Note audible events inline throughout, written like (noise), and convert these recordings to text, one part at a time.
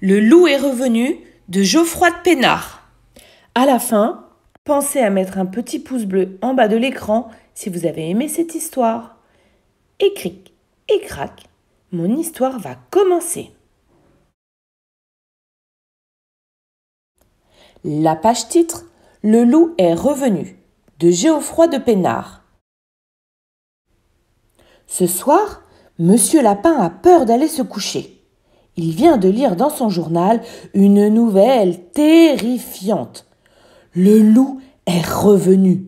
Le loup est revenu de Geoffroy de Pénard. À la fin, pensez à mettre un petit pouce bleu en bas de l'écran si vous avez aimé cette histoire. Et cric, et crac, mon histoire va commencer. La page titre Le loup est revenu de Geoffroy de Pénard. Ce soir, Monsieur Lapin a peur d'aller se coucher. Il vient de lire dans son journal une nouvelle terrifiante. Le loup est revenu.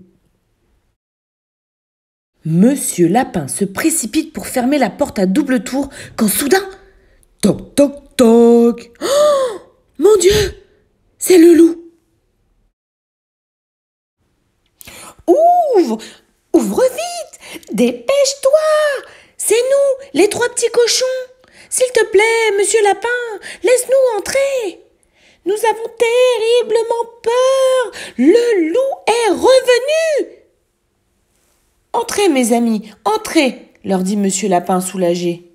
Monsieur Lapin se précipite pour fermer la porte à double tour quand soudain. Toc toc toc oh Mon Dieu C'est le loup Ouvre Ouvre vite Dépêche-toi C'est nous, les trois petits cochons s'il te plaît, monsieur Lapin, laisse-nous entrer. Nous avons terriblement peur. Le loup est revenu. Entrez, mes amis, entrez, leur dit monsieur Lapin soulagé.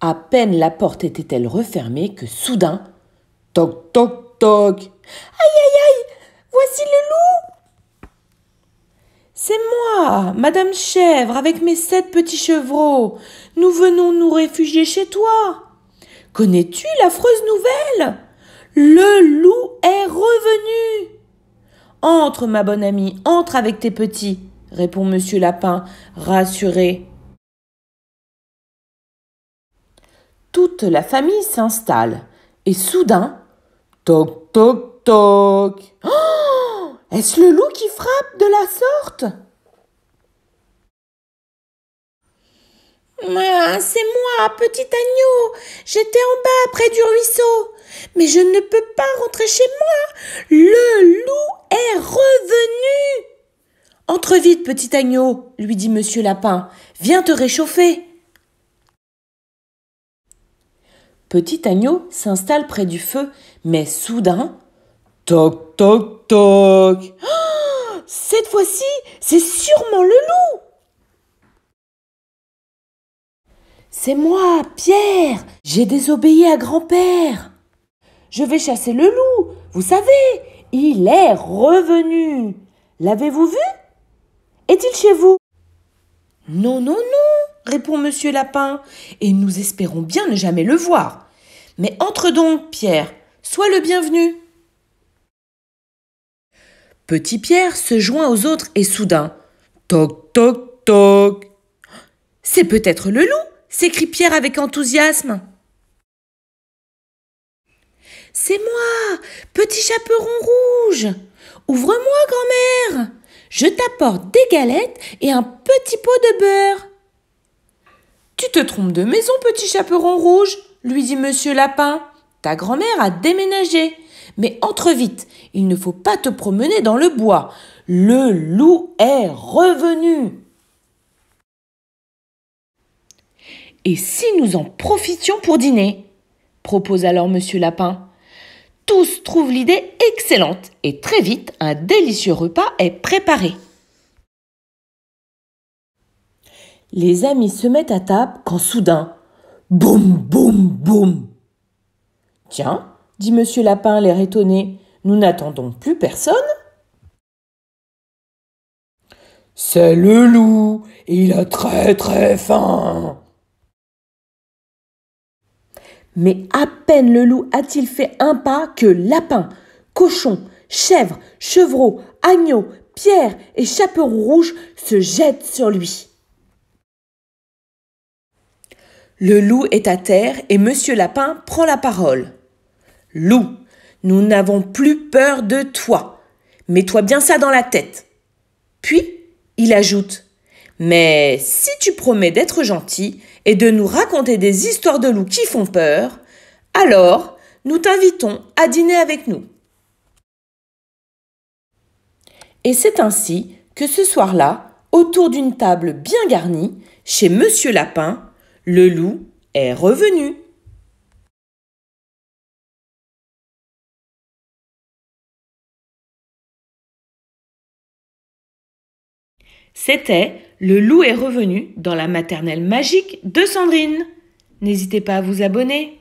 À peine la porte était-elle refermée que soudain, toc toc toc. Aïe aïe aïe, voici le loup. Madame Chèvre, avec mes sept petits chevreaux. Nous venons nous réfugier chez toi. Connais-tu l'affreuse nouvelle Le loup est revenu. Entre, ma bonne amie, entre avec tes petits, répond Monsieur Lapin, rassuré. Toute la famille s'installe, et soudain, toc, toc, toc. (gasps) Oh, est-ce le loup qui frappe de la sorte c'est moi, petit agneau. J'étais en bas, près du ruisseau. Mais je ne peux pas rentrer chez moi. Le loup est revenu. Entre vite, petit agneau, lui dit monsieur Lapin. Viens te réchauffer. Petit agneau s'installe près du feu, mais soudain. Toc, toc, toc. (gasps) cette fois-ci, c'est sûrement le loup. C'est moi, Pierre J'ai désobéi à grand-père Je vais chasser le loup Vous savez, il est revenu L'avez-vous vu Est-il chez vous Non, non, non répond Monsieur Lapin, et nous espérons bien ne jamais le voir. Mais entre donc, Pierre, sois le bienvenu. Petit Pierre se joint aux autres et soudain. Toc, toc, toc. C'est peut-être le loup s'écrie Pierre avec enthousiasme. C'est moi, petit chaperon rouge. Ouvre-moi, grand-mère. Je t'apporte des galettes et un petit pot de beurre. Tu te trompes de maison, petit chaperon rouge, lui dit monsieur Lapin. Ta grand-mère a déménagé. Mais entre vite, il ne faut pas te promener dans le bois. Le loup est revenu. Et si nous en profitions pour dîner propose alors Monsieur Lapin. Tous trouvent l'idée excellente et très vite un délicieux repas est préparé. Les amis se mettent à table quand soudain, boum, boum, boum. Tiens, dit Monsieur Lapin, l'air étonné, nous n'attendons plus personne. C'est le loup, il a très très faim. Mais à peine le loup a-t-il fait un pas que lapin, cochon, chèvre, chevreau, agneau, pierre et chaperon rouge se jettent sur lui. Le loup est à terre et Monsieur Lapin prend la parole. Loup, nous n'avons plus peur de toi. Mets-toi bien ça dans la tête. Puis, il ajoute mais si tu promets d'être gentil et de nous raconter des histoires de loups qui font peur, alors nous t'invitons à dîner avec nous. Et c'est ainsi que ce soir-là, autour d'une table bien garnie, chez Monsieur Lapin, le loup est revenu. C'était le loup est revenu dans la maternelle magique de Sandrine. N'hésitez pas à vous abonner.